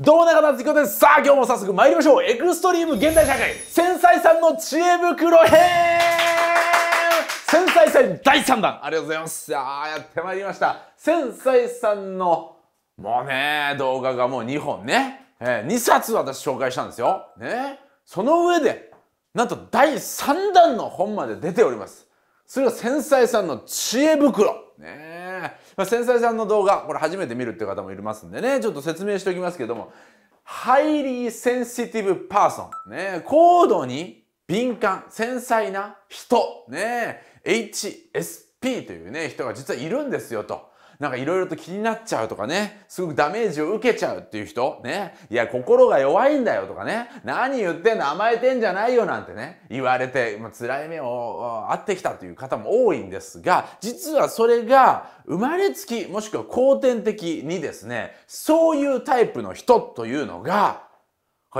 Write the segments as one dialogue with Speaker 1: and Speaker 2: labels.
Speaker 1: どうも中田敦ですさあ今日も早速参りましょうエクストリーム現代社会繊細さんの知恵袋編繊細さん第3弾ありがとうございますさあやってまいりました繊細さんのもうね動画がもう2本ね、えー、2冊私紹介したんですよねその上でなんと第3弾の本まで出ておりますそれが繊細さんの知恵袋ねまあ、繊細さんの動画、これ初めて見るっていう方もいますんでね、ちょっと説明しておきますけども、ハイリーセンシティブパーソン。ね、高度に敏感、繊細な人。ね、HSP というね、人が実はいるんですよと。なんかいろいろと気になっちゃうとかね、すごくダメージを受けちゃうっていう人、ね、いや、心が弱いんだよとかね、何言ってんの甘えてんじゃないよなんてね、言われて、まあ、辛い目を合ってきたという方も多いんですが、実はそれが生まれつき、もしくは後天的にですね、そういうタイプの人というのが、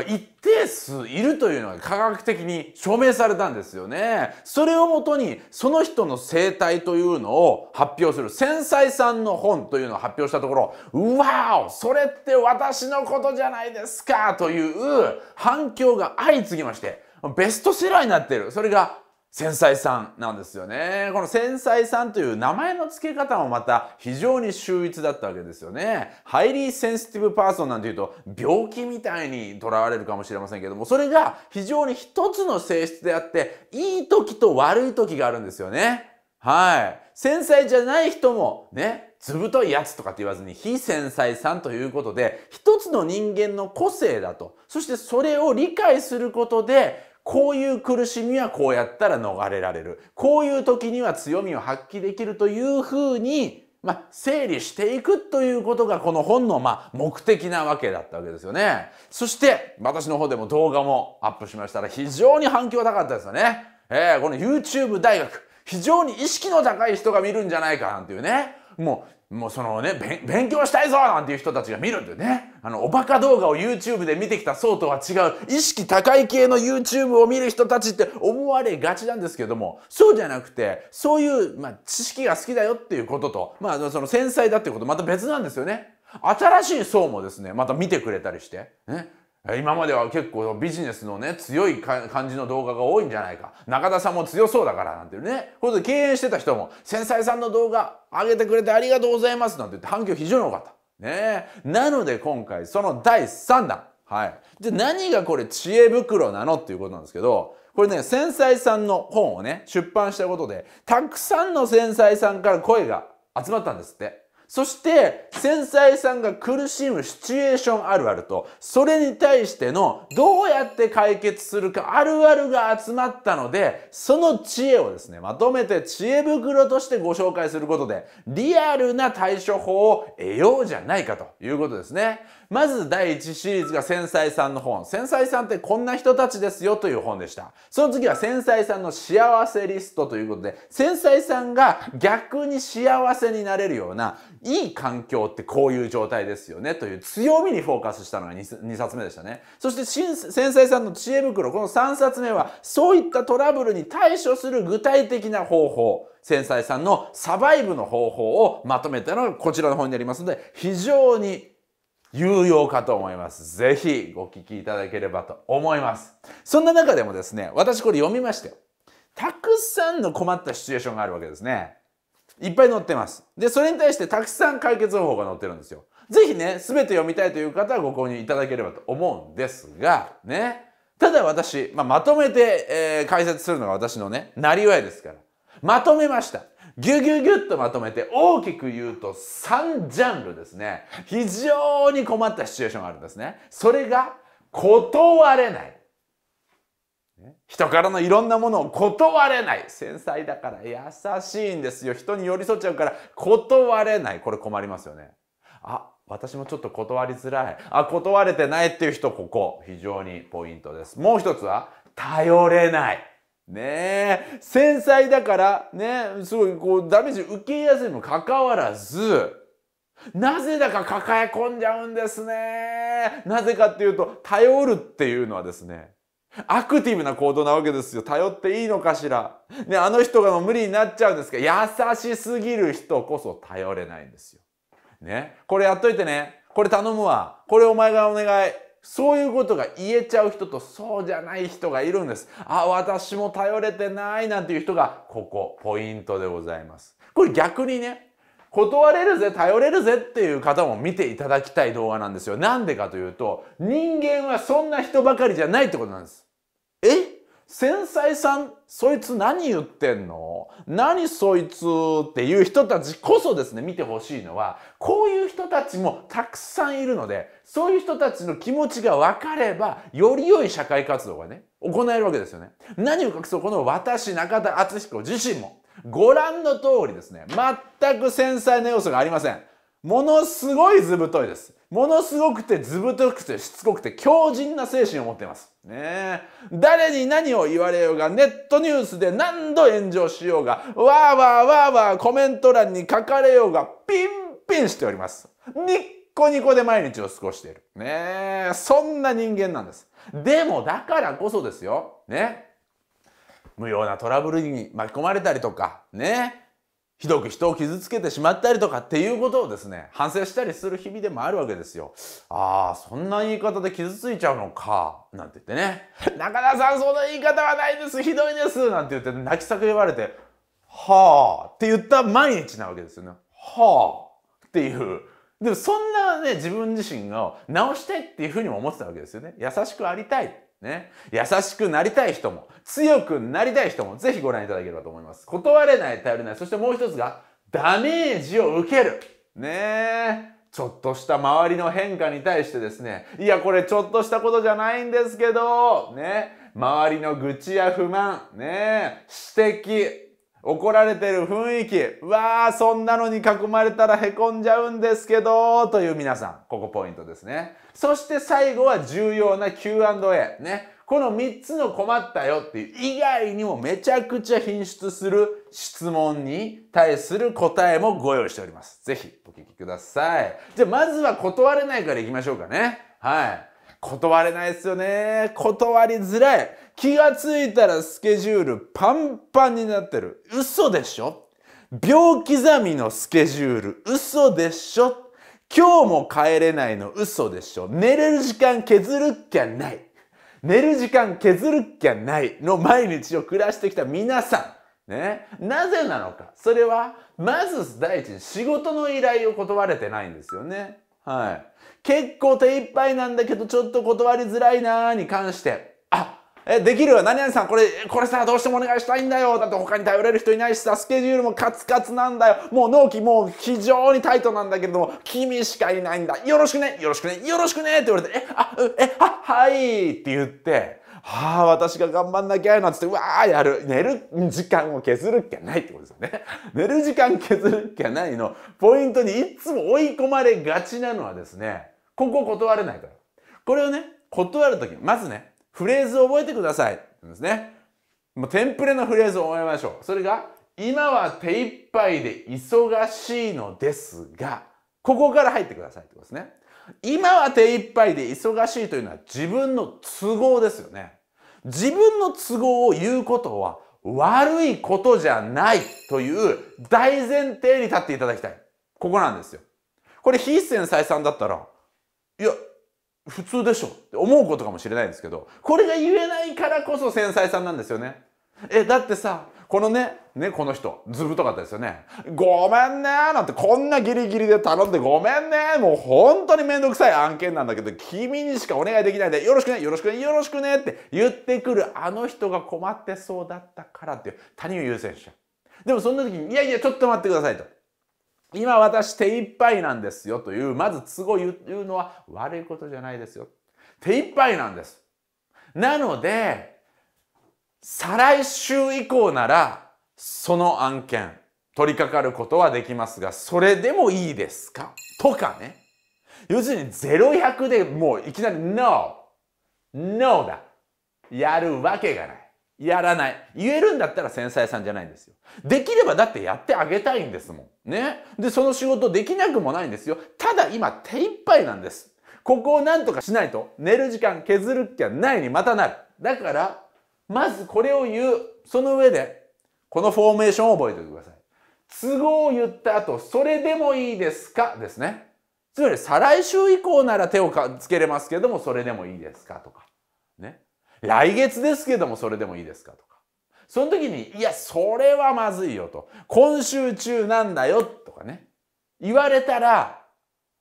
Speaker 1: 一定数いるというのが科学的に証明されたんですよね。それをもとにその人の生態というのを発表する繊細さんの本というのを発表したところ、うわおそれって私のことじゃないですかという反響が相次ぎまして、ベストセラーになっている。それが繊細さんなんですよね。この繊細さんという名前の付け方もまた非常に秀逸だったわけですよね。ハイリーセンシティブパーソンなんていうと病気みたいにとらわれるかもしれませんけども、それが非常に一つの性質であって、いい時と悪い時があるんですよね。はい。繊細じゃない人もね、ずぶといやつとかって言わずに非繊細さんということで一つの人間の個性だとそしてそれを理解することでこういう苦しみはこうやったら逃れられる。こういう時には強みを発揮できるというふうに、まあ、整理していくということがこの本の、まあ、目的なわけだったわけですよね。そして、私の方でも動画もアップしましたら非常に反響高かったですよね。えー、この YouTube 大学、非常に意識の高い人が見るんじゃないかなんていうね。もうもうそのね勉強したいぞなんていう人たちが見るだよねあのおバカ動画を YouTube で見てきた層とは違う意識高い系の YouTube を見る人たちって思われがちなんですけどもそうじゃなくてそういう、まあ、知識が好きだよっていうことと、まあ、その繊細だっていうことまた別なんですよね。新しい層もですねまた見てくれたりして、ね、今までは結構ビジネスのね強い感じの動画が多いんじゃないか中田さんも強そうだからなんてうねことで敬遠してた人も「繊細さんの動画上げてくれてありがとうございます」なんて言って反響非常に多かった。ねなので今回その第3弾はい。じゃ何がこれ知恵袋なのっていうことなんですけどこれね繊細さんの本をね出版したことでたくさんの繊細さんから声が集まったんですって。そして繊細さんが苦しむシチュエーションあるあるとそれに対してのどうやって解決するかあるあるが集まったのでその知恵をですねまとめて知恵袋としてご紹介することでリアルな対処法を得ようじゃないかということですね。まず第1シリーズが繊細さんの本「繊細さんってこんな人たちですよ」という本でしたその次は繊細さんの幸せリストということで繊細さんが逆に幸せになれるようないい環境ってこういう状態ですよねという強みにフォーカスしたのが 2, 2冊目でしたねそして繊細さんの知恵袋この3冊目はそういったトラブルに対処する具体的な方法繊細さんのサバイブの方法をまとめたのがこちらの本になりますので非常に有用かと思います。ぜひご聞きいただければと思います。そんな中でもですね、私これ読みましたよ。たくさんの困ったシチュエーションがあるわけですね。いっぱい載ってます。で、それに対してたくさん解決方法が載ってるんですよ。ぜひね、すべて読みたいという方はご購入いただければと思うんですが、ね。ただ私、まあ、まとめて、えー、解説するのが私のね、なりわいですから。まとめました。ギュギュギュッとまとめて大きく言うと3ジャンルですね。非常に困ったシチュエーションがあるんですね。それが断れない。人からのいろんなものを断れない。繊細だから優しいんですよ。人に寄り添っちゃうから断れない。これ困りますよね。あ、私もちょっと断りづらい。あ、断れてないっていう人、ここ。非常にポイントです。もう一つは、頼れない。ねえ、繊細だから、ね、すごいこうダメージ受けやすいにもかかわらず、なぜだか抱え込んじゃうんですね。なぜかっていうと、頼るっていうのはですね、アクティブな行動なわけですよ。頼っていいのかしら。ね、あの人が無理になっちゃうんですけど、優しすぎる人こそ頼れないんですよ。ね。これやっといてね。これ頼むわ。これお前がお願い。そういうことが言えちゃう人とそうじゃない人がいるんです。あ、私も頼れてないなんていう人がここ、ポイントでございます。これ逆にね、断れるぜ頼れるぜっていう方も見ていただきたい動画なんですよ。なんでかというと人間はそんな人ばかりじゃないってことなんです。え繊細さんそいつ何言ってんの何そいつっていう人たちこそですね見てほしいのはこういう人たちもたくさんいるのでそういう人たちの気持ちが分かればより良い社会活動がね行えるわけですよね。何を隠そうこの私中田敦彦自身もご覧の通りですね、全く繊細な要素がありません。ものすごい図太いです。ものすごくて図太くてしつこくて強靭な精神を持っています。ね誰に何を言われようが、ネットニュースで何度炎上しようが、わーわーわーわーコメント欄に書かれようが、ピンピンしております。ニッコニコで毎日を過ごしている。ねそんな人間なんです。でもだからこそですよ。ね無用なトラブルに巻き込まれたりとかねひどく人を傷つけてしまったりとかっていうことをですね反省したりする日々でもあるわけですよ。ああそんな言い方で傷ついちゃうのかなんて言ってね「中田さんそな言い方はないですひどいです」なんて言って泣き叫ばれて「はあ」って言った毎日なわけですよね。はあっていう。でもそんなね自分自身を直したいっていうふうにも思ってたわけですよね。優しくありたいね、優しくなりたい人も強くなりたい人もぜひご覧いただければと思います断れない頼れないそしてもう一つがダメージを受けるねえちょっとした周りの変化に対してですねいやこれちょっとしたことじゃないんですけどね周りの愚痴や不満ね指摘怒られてる雰囲気わあそんなのに囲まれたらへこんじゃうんですけどという皆さんここポイントですねそして最後は重要な Q&A ね。この3つの困ったよっていう以外にもめちゃくちゃ品質する質問に対する答えもご用意しております。ぜひお聞きください。じゃあまずは断れないから行きましょうかね。はい。断れないですよね。断りづらい。気がついたらスケジュールパンパンになってる。嘘でしょ気刻みのスケジュール。嘘でしょ今日も帰れないの嘘でしょ。寝れる時間削るっきゃない。寝る時間削るっきゃないの毎日を暮らしてきた皆さん。ね。なぜなのか。それは、まず第一に仕事の依頼を断れてないんですよね。はい。結構手一杯なんだけどちょっと断りづらいなーに関して。えできる何々さんこれこれさどうしてもお願いしたいんだよだって他に頼れる人いないしさスケジュールもカツカツなんだよもう納期もう非常にタイトなんだけども君しかいないんだよろしくねよろしくねよろしくねって言われてえあえあはいって言ってはあ、私が頑張んなきゃなんつって、うわあ、やる。寝る時間を削るっきゃないってことですよね。寝る時間削るっきゃないの、ポイントにいつも追い込まれがちなのはですね、ここ断れないから。これをね、断るとき、まずね、フレーズを覚えてください。ですね。もうテンプレのフレーズを覚えましょう。それが、今は手一杯で忙しいのですが、ここから入ってくださいってことですね。今は手一杯で忙しいというのは自分の都合ですよね。自分の都合を言うことは悪いことじゃないという大前提に立っていただきたい。ここなんですよ。これ非一線採算だったら、いや、普通でしょって思うことかもしれないんですけど、これが言えないからこそ繊細さんなんですよね。え、だってさ、このね、ね、この人、ずぶとかったですよね。ごめんねなんてこんなギリギリで頼んでごめんねもう本当にめんどくさい案件なんだけど、君にしかお願いできないで、よろしくね、よろしくね、よろしくねって言ってくるあの人が困ってそうだったからっていう、谷を優先しちゃう。でもそんな時に、いやいや、ちょっと待ってくださいと。今私手一杯なんですよというまず都合言うのは悪いことじゃないですよ手一杯なんですなので再来週以降ならその案件取り掛かることはできますがそれでもいいですかとかね要するに0100でもういきなり n o no だやるわけがないやらない。言えるんだったら繊細さんじゃないんですよ。できればだってやってあげたいんですもん。ね。で、その仕事できなくもないんですよ。ただ今手一杯なんです。ここをなんとかしないと寝る時間削るっきゃないにまたなる。だから、まずこれを言う。その上で、このフォーメーションを覚えておいてください。都合を言った後、それでもいいですかですね。つまり、再来週以降なら手をつけれますけども、それでもいいですかとか。来月ですけどもそれでもいいですかとか。その時に、いや、それはまずいよと。今週中なんだよとかね。言われたら、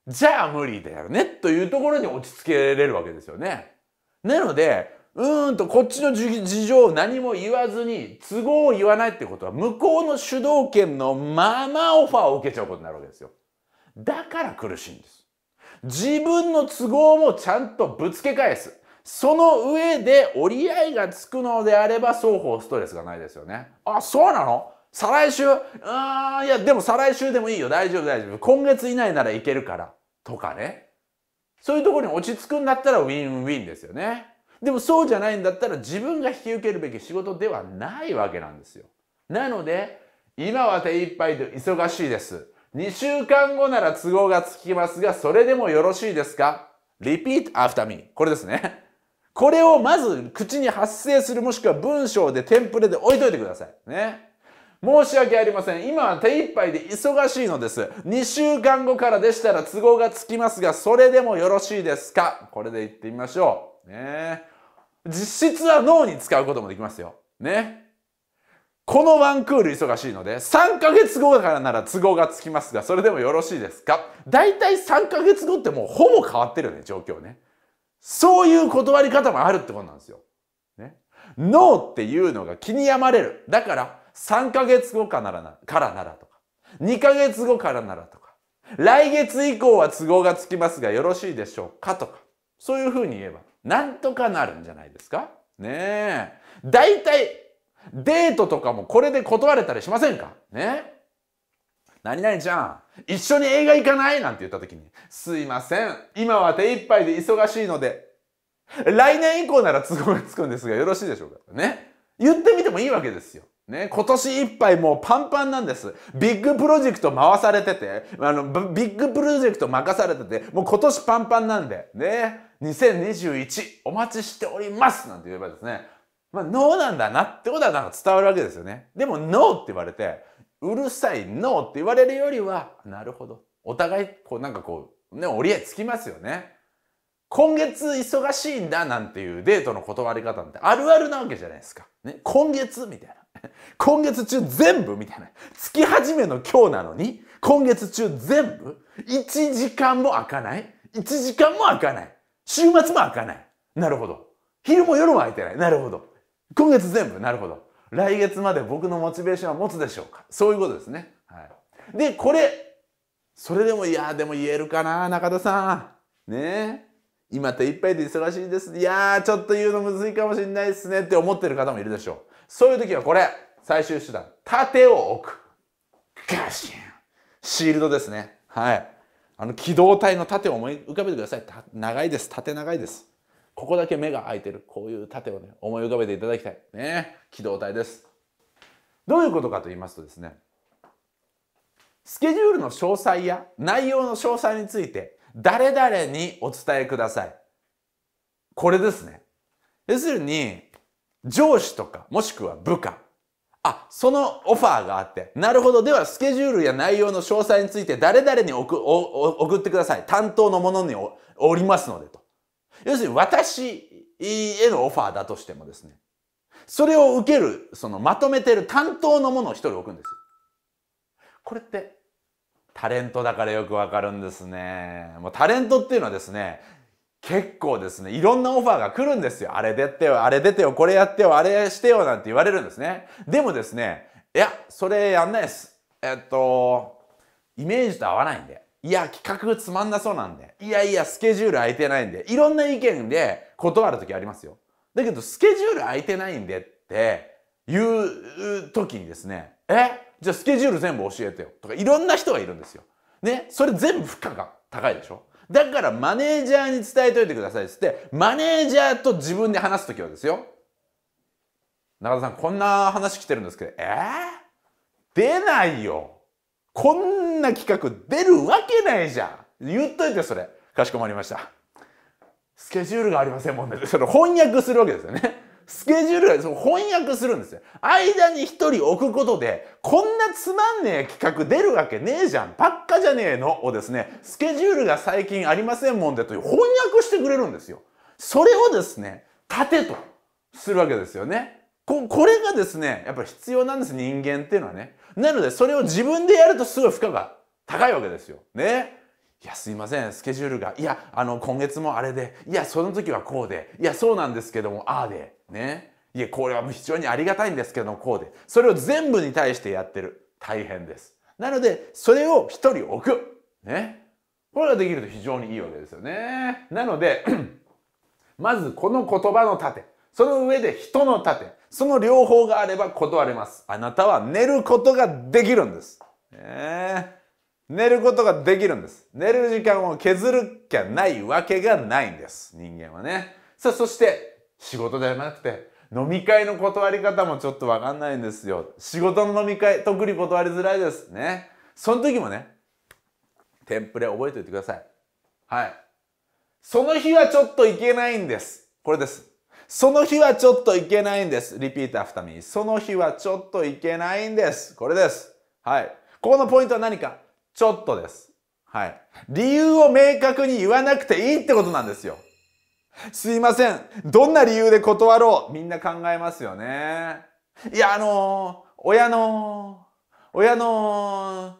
Speaker 1: じゃあ無理だよねというところに落ち着けれるわけですよね。なので、うーんとこっちの事情を何も言わずに都合を言わないってことは向こうの主導権のままオファーを受けちゃうことになるわけですよ。だから苦しいんです。自分の都合もちゃんとぶつけ返す。その上で折り合いがつくのであれば双方ストレスがないですよね。あ、そうなの再来週うーん、いや、でも再来週でもいいよ。大丈夫、大丈夫。今月以内ならいけるから。とかね。そういうところに落ち着くんだったらウィンウィンですよね。でもそうじゃないんだったら自分が引き受けるべき仕事ではないわけなんですよ。なので、今は手一杯で忙しいです。2週間後なら都合がつきますが、それでもよろしいですか ?repeat after me. これですね。これをまず口に発生するもしくは文章でテンプレで置いといてください。ね。申し訳ありません。今は手一杯で忙しいのです。2週間後からでしたら都合がつきますが、それでもよろしいですかこれで言ってみましょう。ね。実質は脳に使うこともできますよ。ね。このワンクール忙しいので、3ヶ月後からなら都合がつきますが、それでもよろしいですか大体3ヶ月後ってもうほぼ変わってるよね、状況ね。そういう断り方もあるってことなんですよ。ね。ノーっていうのが気に病まれる。だから、3ヶ月後かならな、からならとか、2ヶ月後からならとか、来月以降は都合がつきますがよろしいでしょうかとか、そういうふうに言えば、なんとかなるんじゃないですかねえ。大体、デートとかもこれで断れたりしませんかね何々ちゃん、一緒に映画行かないなんて言った時に、すいません、今は手一杯で忙しいので、来年以降なら都合がつくんですが、よろしいでしょうかね。言ってみてもいいわけですよ。ね、今年いっぱいもうパンパンなんです。ビッグプロジェクト回されてて、あの、ビッグプロジェクト任されてて、もう今年パンパンなんで、ね、2021お待ちしておりますなんて言えばですね、まあ、ノーなんだなってことはなんか伝わるわけですよね。でも、ノーって言われて、うるさい、ノーって言われるよりは、なるほど。お互い、こうなんかこう、ね、折り合いつきますよね。今月忙しいんだなんていうデートの断り方ってあるあるなわけじゃないですか。ね、今月みたいな。今月中全部みたいな。月始めの今日なのに、今月中全部 ?1 時間も開かない ?1 時間も開かない週末も開かないなるほど。昼も夜も開いてないなるほど。今月全部なるほど。来月まで僕のモチベーションは持つでしょうかそういうことですね。はい、でこれそれでもいやでも言えるかな中田さん。ね今手いっぱいで忙しいです。いやちょっと言うのむずいかもしんないですねって思ってる方もいるでしょう。そういう時はこれ最終手段盾を置く。ガシンシールドですね。はい。あの機動隊の盾を思い浮かべてください。長いです。縦長いです。ここだけ目が開いてる。こういう盾をね、思い浮かべていただきたい。ね。機動隊です。どういうことかと言いますとですね、スケジュールの詳細や内容の詳細について、誰々にお伝えください。これですね。要するに、上司とか、もしくは部下。あ、そのオファーがあって。なるほど。では、スケジュールや内容の詳細について誰々に送ってください。担当の者におりますのでと。要するに私へのオファーだとしてもですね、それを受ける、そのまとめてる担当のものを一人置くんですよ。これってタレントだからよくわかるんですね。もうタレントっていうのはですね、結構ですね、いろんなオファーが来るんですよ。あれ出てよ、あれ出てよ、これやってよ、あれしてよなんて言われるんですね。でもですね、いや、それやんないです。えっと、イメージと合わないんで。いや、企画つまんなそうなんで、いやいや、スケジュール空いてないんで、いろんな意見で断る時ありますよ。だけど、スケジュール空いてないんでっていう時にですね、えじゃあスケジュール全部教えてよとか、いろんな人がいるんですよ。ね、それ全部負荷が高いでしょだからマネージャーに伝えといてくださいっつって、マネージャーと自分で話す時はですよ。中田さん、こんな話来てるんですけど、えー、出ないよこんな企画出るわけないじゃん言っといてそれかしこまりましたスケジュールがありませんもんねそれ翻訳するわけですよねスケジュールがその翻訳するんですよ。間に一人置くことで、こんなつまんねえ企画出るわけねえじゃん。ばっかじゃねえのをですね、スケジュールが最近ありませんもんでという翻訳してくれるんですよ。それをですね、盾とするわけですよね。ここれがですね、やっぱり必要なんです、人間っていうのはね。なので、それを自分でやるとすごい負荷が高いわけですよ。ね。いや、すいません、スケジュールが。いや、あの、今月もあれで。いや、その時はこうで。いや、そうなんですけども、ああで。ね。いや、これはもう非常にありがたいんですけども、こうで。それを全部に対してやってる。大変です。なので、それを一人置く。ね。これができると非常にいいわけですよね。なので、まずこの言葉の盾。その上で人の盾。その両方があれば断れます。あなたは寝ることができるんです。ね、寝ることができるんです。寝る時間を削るきゃないわけがないんです。人間はね。さあ、そして仕事ではなくて飲み会の断り方もちょっとわかんないんですよ。仕事の飲み会、特に断りづらいです。ね。その時もね、テンプレ覚えておいてください。はい。その日はちょっといけないんです。これです。その日はちょっといけないんです。repeat after me. その日はちょっといけないんです。これです。はい。ここのポイントは何かちょっとです。はい。理由を明確に言わなくていいってことなんですよ。すいません。どんな理由で断ろうみんな考えますよね。いや、あのー、親の、親の、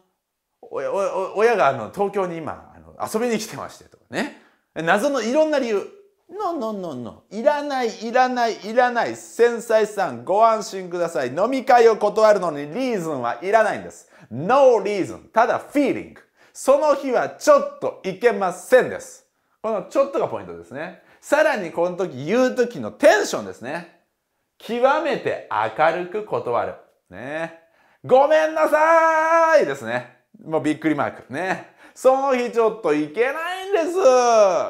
Speaker 1: 親があの東京に今あの遊びに来てましてとかね。謎のいろんな理由。No, no, no, no. いらない、いらない、いらない。繊細さん、ご安心ください。飲み会を断るのにリーズンはいらないんです。No reason。ただ、feeling。その日はちょっといけませんです。このちょっとがポイントですね。さらにこの時言う時のテンションですね。極めて明るく断る。ね。ごめんなさーいですね。もうびっくりマーク。ね。その日ちょっといけないんです。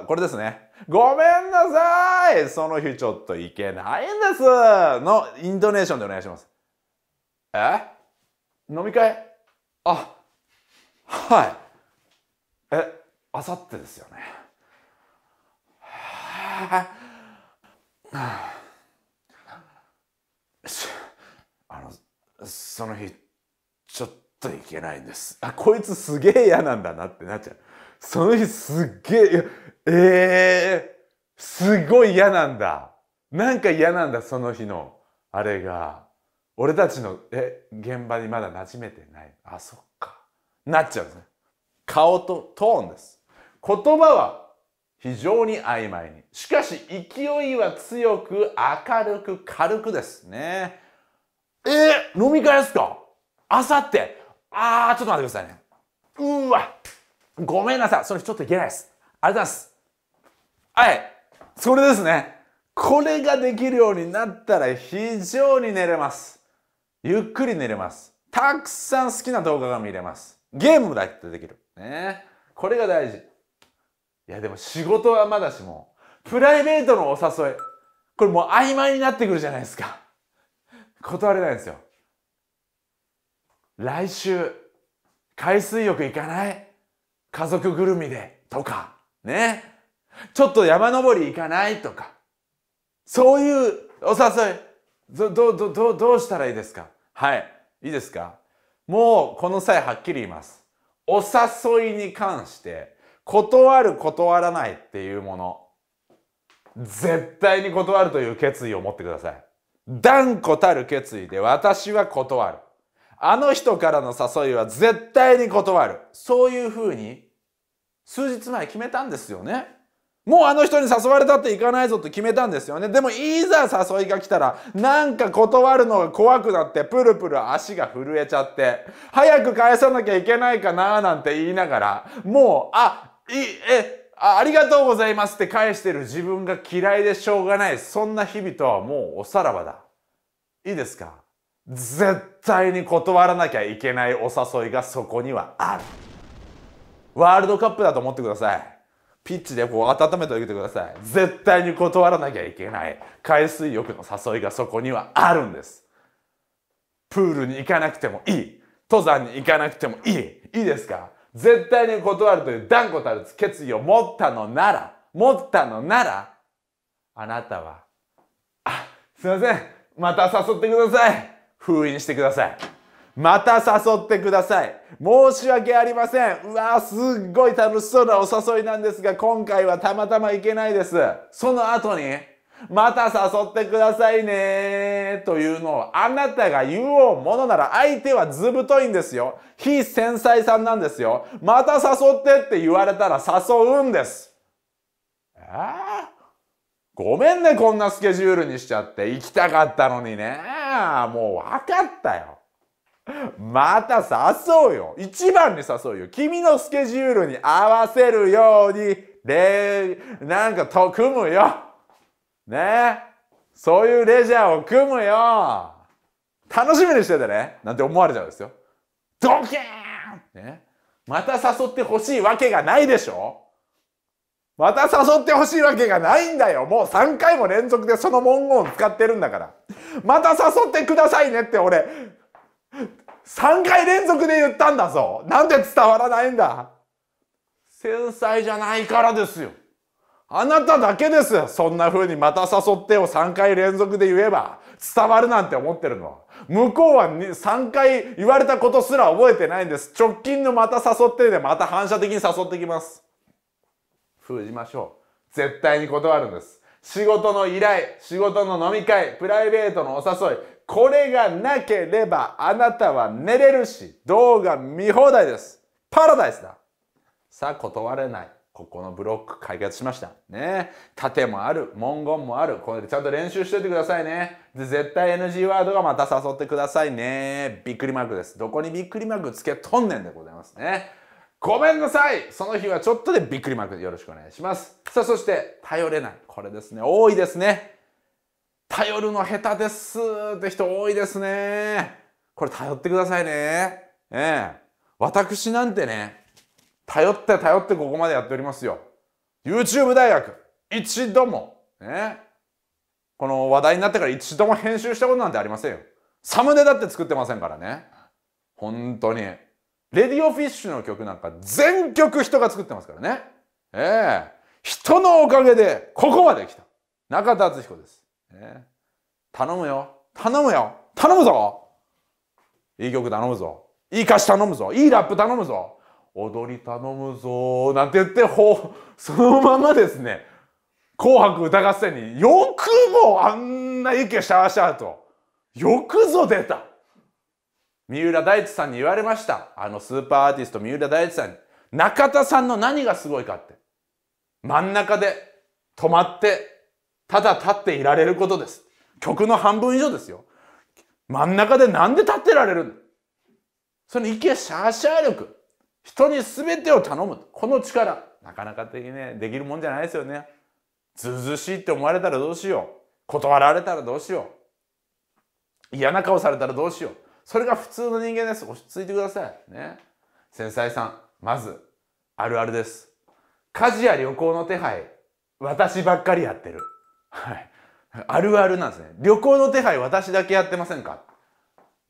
Speaker 1: これですね。ごめんなさいその日ちょっと行けないんですのインドネーションでお願いします。え飲み会あ、はい。え、あさってですよね。はあ、あの、その日、ちょっと行けないんです。あ、こいつすげえ嫌なんだなってなっちゃう。その日すっげえ、ええー、すごい嫌なんだ。なんか嫌なんだ、その日の、あれが。俺たちの、え、現場にまだ馴染めてない。あ、そっか。なっちゃうんですね。顔とトーンです。言葉は非常に曖昧に。しかし、勢いは強く、明るく、軽くですね。えー、飲み会ですかあさってあー、ちょっと待ってくださいね。うわごめんなさい。それちょっといけないです。ありがとうございます。はい。それですね。これができるようになったら非常に寝れます。ゆっくり寝れます。たくさん好きな動画が見れます。ゲームだってできる。ね。これが大事。いやでも仕事はまだしも、プライベートのお誘い。これもう曖昧になってくるじゃないですか。断れないんですよ。来週、海水浴行かない家族ぐるみでとか、ね。ちょっと山登り行かないとか。そういうお誘い。ど、ど、ど、どどうしたらいいですかはい。いいですかもうこの際はっきり言います。お誘いに関して、断る断らないっていうもの。絶対に断るという決意を持ってください。断固たる決意で私は断る。あの人からの誘いは絶対に断る。そういうふうに数日前決めたんですよね。もうあの人に誘われたって行かないぞって決めたんですよね。でもいざ誘いが来たらなんか断るのが怖くなってプルプル足が震えちゃって早く返さなきゃいけないかななんて言いながらもうあいえあありがとうございますって返してる自分が嫌いでしょうがないそんな日々とはもうおさらばだいいですか絶対に断らなきゃいけないお誘いがそこにはあるワールドカップだと思ってくださいピッチでこう温めておいてください絶対に断らなきゃいけない海水浴の誘いがそこにはあるんですプールに行かなくてもいい登山に行かなくてもいいいいですか絶対に断るという断固たる決意を持ったのなら持ったのならあなたはあすいませんまた誘ってください封印してください。また誘ってください。申し訳ありません。うわー、すっごい楽しそうなお誘いなんですが、今回はたまたま行けないです。その後に、また誘ってくださいねというのをあなたが言おうものなら相手はずぶといんですよ。非繊細さんなんですよ。また誘ってって言われたら誘うんです。ああごめんね、こんなスケジュールにしちゃって。行きたかったのにね。ああ、もう分かったよ。また誘うよ。一番に誘うよ。君のスケジュールに合わせるように、で、なんかと組むよ。ねそういうレジャーを組むよ。楽しみにしててね。なんて思われちゃうんですよ。ドキーンね。また誘ってほしいわけがないでしょまた誘ってほしいわけがないんだよ。もう3回も連続でその文言を使ってるんだから。また誘ってくださいねって俺、3回連続で言ったんだぞ。なんで伝わらないんだ繊細じゃないからですよ。あなただけです。そんな風にまた誘ってを3回連続で言えば伝わるなんて思ってるの。向こうは3回言われたことすら覚えてないんです。直近のまた誘ってでまた反射的に誘ってきます。封じましょう絶対に断るんです仕事の依頼仕事の飲み会プライベートのお誘いこれがなければあなたは寝れるし動画見放題ですパラダイスださあ断れないここのブロック解決しましたね盾もある文言もあるこれでちゃんと練習しといてくださいねで絶対 NG ワードがまた誘ってくださいねびっくりマークですどこにびっくりマークつけとんねんでございますねごめんなさいその日はちょっとでびっくりマークでよろしくお願いします。さあ、そして、頼れない。これですね。多いですね。頼るの下手ですって人多いですね。これ頼ってくださいね。ええ。私なんてね、頼って頼ってここまでやっておりますよ。YouTube 大学、一度も、ね。この話題になってから一度も編集したことなんてありませんよ。サムネだって作ってませんからね。本当に。レディオフィッシュの曲なんか全曲人が作ってますからね。ええ人のおかげでここまで来た。中田敦彦です。ええ頼むよ。頼むよ。頼むぞ。いい曲頼むぞ。いい歌詞頼むぞ。いいラップ頼むぞ。踊り頼むぞ。なんて言って、ほう、そのままですね、紅白歌合戦によくもあんな意見シャーシャーと、よくぞ出た。三浦大知さんに言われました。あのスーパーアーティスト三浦大知さんに。中田さんの何がすごいかって。真ん中で止まって、ただ立っていられることです。曲の半分以上ですよ。真ん中でなんで立ってられるその意見シャーシャー力。人に全てを頼む。この力。なかなか的ね、できるもんじゃないですよね。ずずしいって思われたらどうしよう。断られたらどうしよう。嫌な顔されたらどうしよう。それが普通の人間です落ち着いてくださいね繊細さんまずあるあるです家事や旅行の手配私ばっかりやってるはいあるあるなんですね旅行の手配私だけやってませんか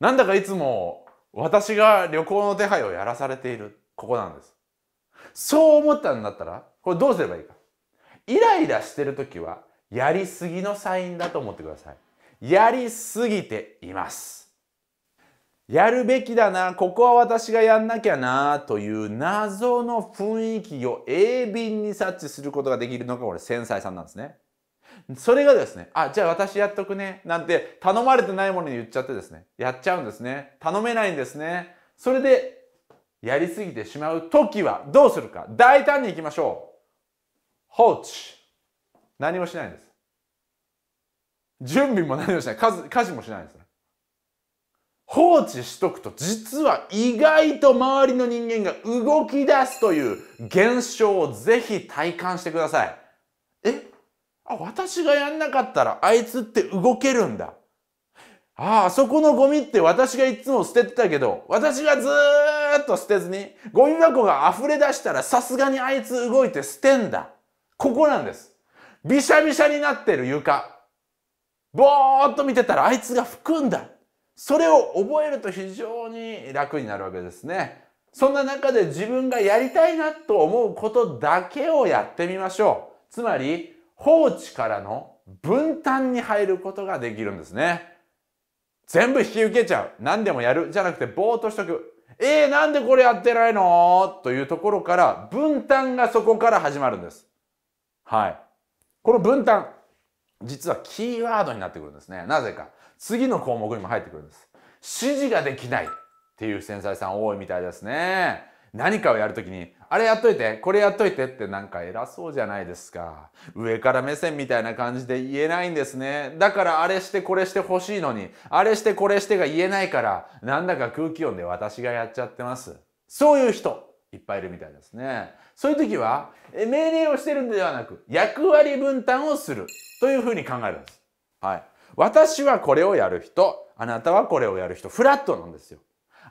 Speaker 1: なんだかいつも私が旅行の手配をやらされているここなんですそう思ったんだったらこれどうすればいいかイライラしてる時はやりすぎのサインだと思ってくださいやりすぎていますやるべきだな、ここは私がやんなきゃなという謎の雰囲気を鋭敏に察知することができるのがこれ繊細さんなんですね。それがですね、あ、じゃあ私やっとくね、なんて頼まれてないものに言っちゃってですね、やっちゃうんですね。頼めないんですね。それで、やりすぎてしまう時はどうするか。大胆にいきましょう。放置。何もしないんです。準備も何もしない。家事もしないんです。放置しとくと実は意外と周りの人間が動き出すという現象をぜひ体感してください。えあ、私がやんなかったらあいつって動けるんだ。ああ、あそこのゴミって私がいつも捨ててたけど、私がずーっと捨てずに、ゴミ箱が溢れ出したらさすがにあいつ動いて捨てんだ。ここなんです。びしゃびしゃになってる床。ぼーっと見てたらあいつが吹くんだ。それを覚えると非常に楽になるわけですね。そんな中で自分がやりたいなと思うことだけをやってみましょう。つまり、放置からの分担に入ることができるんですね。全部引き受けちゃう。何でもやる。じゃなくて、ぼーっとしとく。えー、なんでこれやってないのというところから、分担がそこから始まるんです。はい。この分担、実はキーワードになってくるんですね。なぜか。次の項目にも入ってくるんです指示ができないっていう繊細さん多いみたいですね何かをやるときにあれやっといてこれやっといてってなんか偉そうじゃないですか上から目線みたいな感じで言えないんですねだからあれしてこれしてほしいのにあれしてこれしてが言えないからなんだか空気音で私がやっちゃってますそういう人いっぱいいるみたいですねそういう時は命令をしてるんではなく役割分担をするというふうに考えるんですはい私はこれをやる人、あなたはこれをやる人、フラットなんですよ。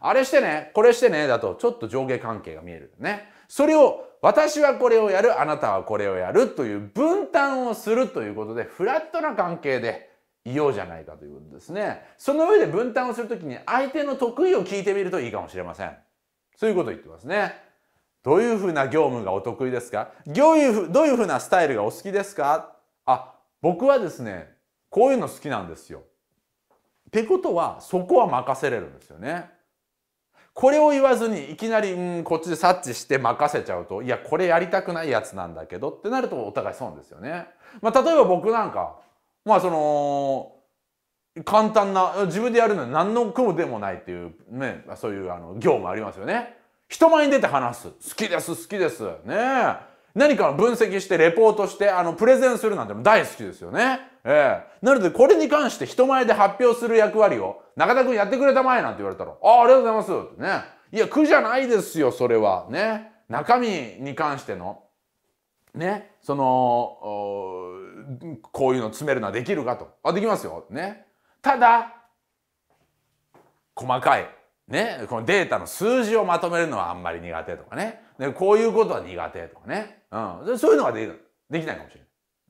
Speaker 1: あれしてね、これしてね、だとちょっと上下関係が見えるね。それを、私はこれをやる、あなたはこれをやるという分担をするということで、フラットな関係でいようじゃないかということですね。その上で分担をするときに相手の得意を聞いてみるといいかもしれません。そういうことを言ってますね。どういうふうな業務がお得意ですかどういうふうなスタイルがお好きですかあ、僕はですね、こういうの好きなんですよ。ってことはそこは任せれるんですよね。これを言わずにいきなり、うん、こっちで察知して任せちゃうといやこれやりたくないやつなんだけどってなるとお互い損ですよね。まあ、例えば僕なんかまあその簡単な自分でやるのに何の苦でもないっていうねそういうあの業務ありますよね。人前に出て話す好きです好きですね何かを分析してレポートしてあのプレゼンするなんても大好きですよね。ええー、なのでこれに関して人前で発表する役割を中田君やってくれたまえなんて言われたら「ああありがとうございます」ね。いや苦じゃないですよそれは。ね。中身に関しての。ね。そのこういうの詰めるのはできるかと。あできますよ。ね。ただ細かい。ね、このデータの数字をまとめるのはあんまり苦手とかねでこういうことは苦手とかね、うん、そういうのができるできないかもし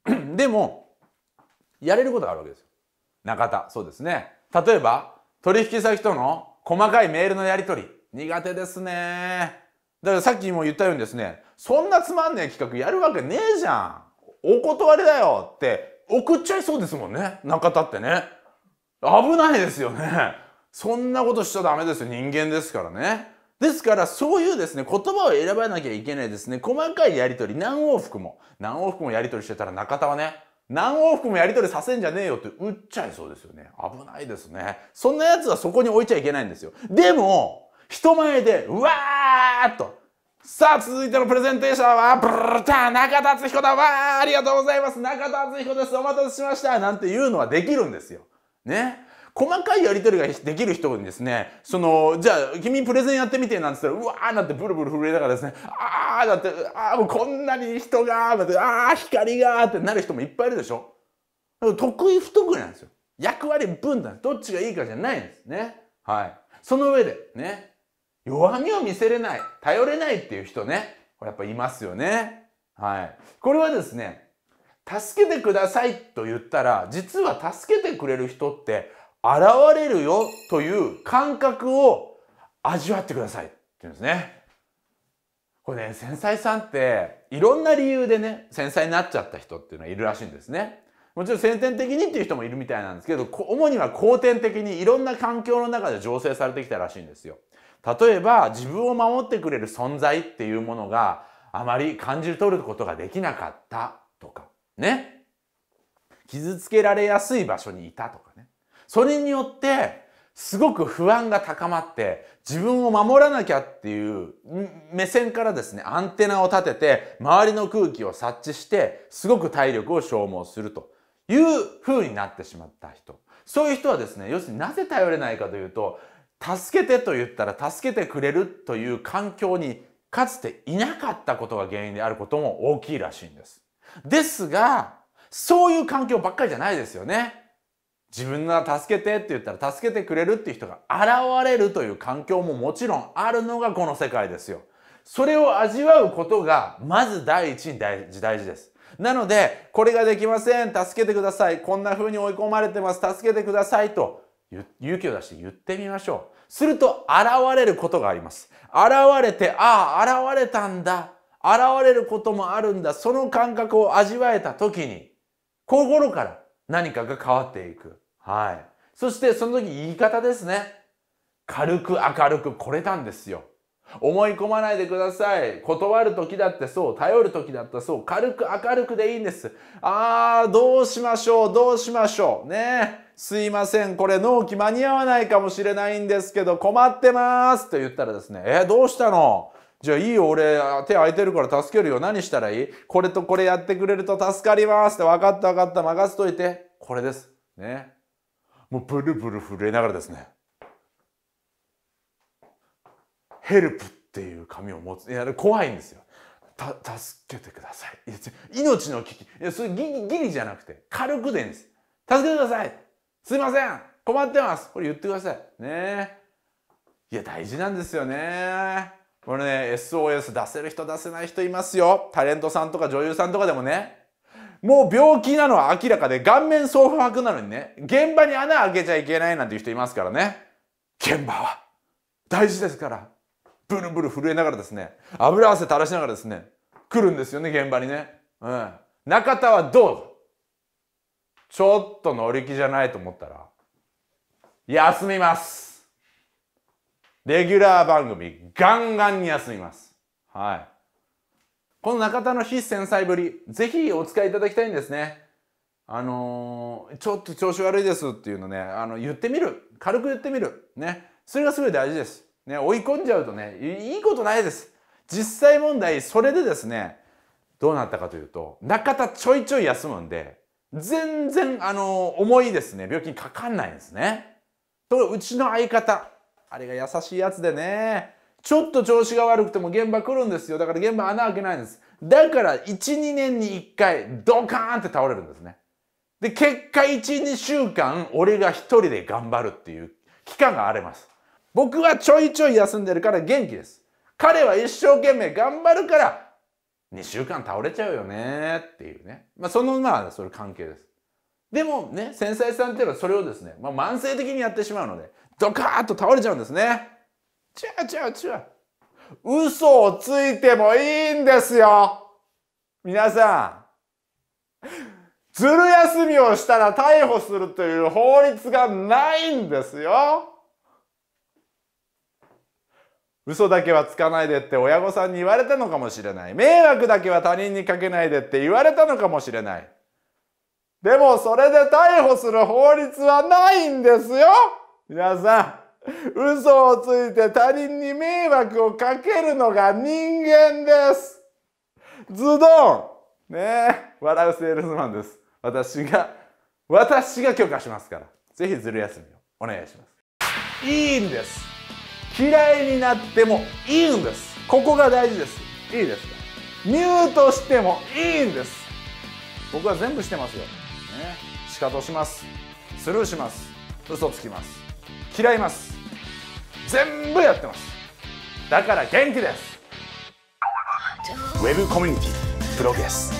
Speaker 1: れない でもやれることがあるわけですよ中田そうですね例えば取引先との細かいメールのやり取り苦手ですねだからさっきも言ったようにですねそんなつまんねえ企画やるわけねえじゃんお断りだよって送っちゃいそうですもんね中田ってね危ないですよねそんなことしちゃダメですよ人間ですからねですからそういうですね言葉を選ばなきゃいけないですね細かいやりとり何往復も何往復もやり取りしてたら中田はね何往復もやり取りさせんじゃねえよって打っちゃいそうですよね危ないですねそんなやつはそこに置いちゃいけないんですよでも人前でうわーっとさあ続いてのプレゼンテーションはブルルタ中田敦彦だわーありがとうございます中田敦彦ですお待たせしましたなんていうのはできるんですよね細かいやり取りができる人にですね、その、じゃあ、君プレゼンやってみてなんつったら、うわーなんてブルブル震えながらですね、あーだって、あーもうこんなに人がーだって、あー光がーってなる人もいっぱいいるでしょ得意不得意なんですよ。役割分担。どっちがいいかじゃないんですね。はい。その上で、ね。弱みを見せれない、頼れないっていう人ね。これやっぱいますよね。はい。これはですね、助けてくださいと言ったら、実は助けてくれる人って現れるよという感覚を味わってくださいって言うんですね。これね、繊細さんっていろんな理由でね、繊細になっちゃった人っていうのはいるらしいんですね。もちろん先天的にっていう人もいるみたいなんですけど、主には後天的にいろんな環境の中で醸成されてきたらしいんですよ。例えば自分を守ってくれる存在っていうものがあまり感じ取ることができなかったとかね傷つけられやすい場所にいたとかねそれによってすごく不安が高まって自分を守らなきゃっていう目線からですねアンテナを立てて周りの空気を察知してすごく体力を消耗するという風になってしまった人そういう人はですね要するになぜ頼れないかというと助けてと言ったら助けてくれるという環境にかつていなかったことが原因であることも大きいらしいんです。ですがそういう環境ばっかりじゃないですよね。自分が助けてって言ったら助けてくれるっていう人が現れるという環境ももちろんあるのがこの世界ですよ。それを味わうことがまず第一に大事大事です。なので、これができません。助けてください。こんな風に追い込まれてます。助けてください。と勇気を出して言ってみましょう。すると現れることがあります。現れて、ああ、現れたんだ。現れることもあるんだ。その感覚を味わえた時に、心から何かが変わっていく。はい。そしてその時言い方ですね。軽く明るくこれたんですよ。思い込まないでください。断る時だってそう、頼る時だってそう、軽く明るくでいいんです。あー、どうしましょう、どうしましょう。ねすいません、これ納期間に合わないかもしれないんですけど、困ってますと言ったらですね、えどうしたのじゃあいいよ、俺、手空いてるから助けるよ。何したらいいこれとこれやってくれると助かりますって、分かった分かった、任せといて。これです。ね。もうブルブル震えながらですね「ヘルプ」っていう紙を持ついや怖いんですよ。た助けてください。いや命の危機。いやそれギリギリじゃなくて軽くでいいんです。助けてください。すいません。困ってます。これ言ってください。ねいや大事なんですよね。これね SOS 出せる人出せない人いますよ。タレントさんとか女優さんとかでもねもう病気なのは明らかで顔面蒼白なのにね現場に穴開けちゃいけないなんていう人いますからね現場は大事ですからブルブル震えながらですね油汗垂らしながらですね来るんですよね現場にね、うん、中田はどうちょっと乗り気じゃないと思ったら休みますレギュラー番組ガンガンに休みますはいこの中田の非繊細ぶり、ぜひお使いいただきたいんですね。あのー、ちょっと調子悪いですっていうのね、あの、言ってみる。軽く言ってみる。ね。それがすごい大事です。ね、追い込んじゃうとね、いいことないです。実際問題、それでですね、どうなったかというと、中田ちょいちょい休むんで、全然、あのー、重いですね、病気にかかんないんですね。と、うちの相方、あれが優しいやつでね、ちょっと調子が悪くても現場来るんですよだから現場穴開けないんですだから12年に1回ドカーンって倒れるんですねで結果12週間俺が1人で頑張るっていう期間があれます僕はちょいちょい休んでるから元気です彼は一生懸命頑張るから2週間倒れちゃうよねっていうね、まあ、そのまあそれ関係ですでもね繊細さんっていうのはそれをですね、まあ、慢性的にやってしまうのでドカーッと倒れちゃうんですね違う違う違う。嘘をついてもいいんですよ。皆さん。ずる休みをしたら逮捕するという法律がないんですよ。嘘だけはつかないでって親御さんに言われたのかもしれない。迷惑だけは他人にかけないでって言われたのかもしれない。でもそれで逮捕する法律はないんですよ皆さん。嘘をついて他人に迷惑をかけるのが人間です。ズドンね笑うセールスマンです。私が、私が許可しますから。ぜひズル休みをお願いします。いいんです。嫌いになってもいいんです。ここが大事です。いいですかミュートしてもいいんです。僕は全部してますよ。ね。仕方します。スルーします。嘘つきます。嫌います。全部やってますだから元気ですウェブコミュニティプログです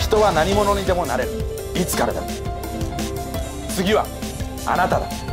Speaker 1: 人は何者にでもなれるいつからでも次はあなただ